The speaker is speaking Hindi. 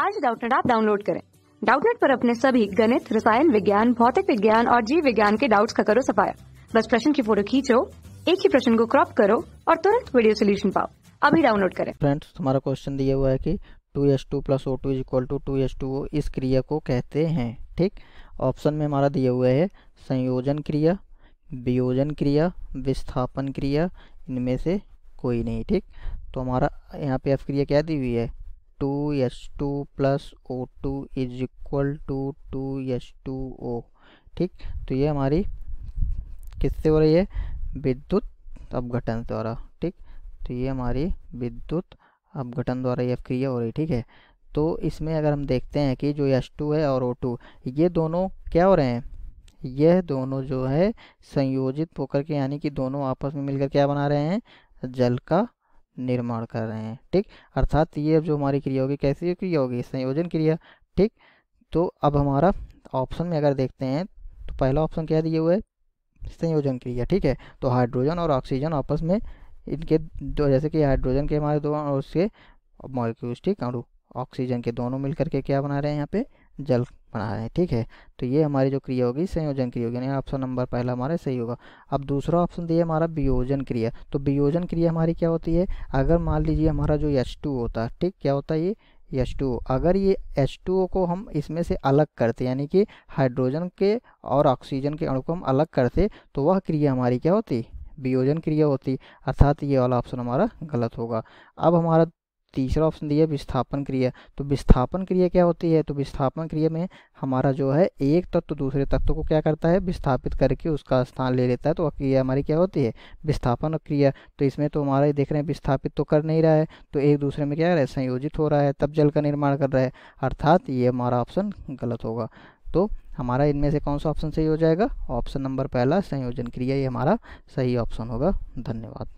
आज डाउटनेट आप डाउनलोड करें डाउटनेट पर अपने सभी गणित रसायन विज्ञान भौतिक विज्ञान और जीव विज्ञान के डाउट्स का करो सफाया बस प्रश्न की फोटो खींचो एक ही प्रश्न को क्रॉप करो और तुरंत वीडियो सोल्यूशन पाओ अभी डाउनलोड करें फ्रेंड्स हमारा क्वेश्चन दिया हुआ है की two S two plus O two is equal to two S two इस क्रिया को कहते हैं ठीक ऑप्शन में हमारा दिया हुआ है संयोजन क्रिया वियोजन क्रिया विस्थापन क्रिया इनमें से कोई नहीं ठीक तो हमारा यहाँ पे एफ क्रिया क्या दी हुई है two S two plus O two is equal to two S two O ठीक तो ये हमारी किससे हो रही है विद्युत अपघटन द्वारा ठीक तो ये हमारी विद्युत अपघटन द्वारा ये क्रिया हो रही है ठीक है तो इसमें अगर हम देखते हैं कि जो एस टू है और ओ टू ये दोनों क्या हो रहे हैं यह दोनों जो है संयोजित होकर के यानी कि दोनों आपस में मिलकर क्या बना रहे हैं जल का निर्माण कर रहे हैं ठीक अर्थात ये अब जो हमारी क्रिया होगी कैसी क्रिया होगी संयोजन क्रिया ठीक तो अब हमारा ऑप्शन में अगर देखते हैं तो पहला ऑप्शन क्या दिया हुआ है संयोजन क्रिया ठीक है तो हाइड्रोजन और ऑक्सीजन आपस में इनके दो जैसे कि हाइड्रोजन के हमारे दो और उसके मॉलिक्यूल्स ठीक अणु ऑक्सीजन के दोनों मिलकर के क्या बना रहे हैं यहाँ पे जल बना है ठीक है तो ये हमारी जो क्रिया होगी संयोजन क्रिया होगी यानी ऑप्शन नंबर पहला हमारा सही होगा अब दूसरा ऑप्शन दिया तो हमारा वियोजन क्रिया तो वियोजन क्रिया हमारी क्या होती है अगर मान लीजिए हमारा जो एच टू होता है ठीक क्या होता है ये एच टू अगर ये एच टू को हम इसमें से अलग करते यानी कि हाइड्रोजन के और ऑक्सीजन के अणु को हम अलग करते तो वह क्रिया हमारी क्या होती वियोजन क्रिया होती अर्थात ये वाला ऑप्शन हमारा गलत होगा अब हमारा तीसरा ऑप्शन दिया विस्थापन क्रिया तो विस्थापन क्रिया क्या होती है तो विस्थापन क्रिया में हमारा जो है एक तत्व दूसरे तत्व को क्या करता है विस्थापित करके उसका स्थान ले लेता है तो क्रिया हमारी क्या होती है विस्थापन क्रिया तो इसमें तो हमारा देख रहे हैं विस्थापित तो कर नहीं रहा है तो एक दूसरे में क्या रहा है संयोजित हो रहा है तब जल का निर्माण कर रहा है अर्थात ये हमारा ऑप्शन गलत होगा तो हमारा इनमें से कौन सा ऑप्शन सही हो जाएगा ऑप्शन नंबर पहला संयोजन क्रिया ये हमारा सही ऑप्शन होगा धन्यवाद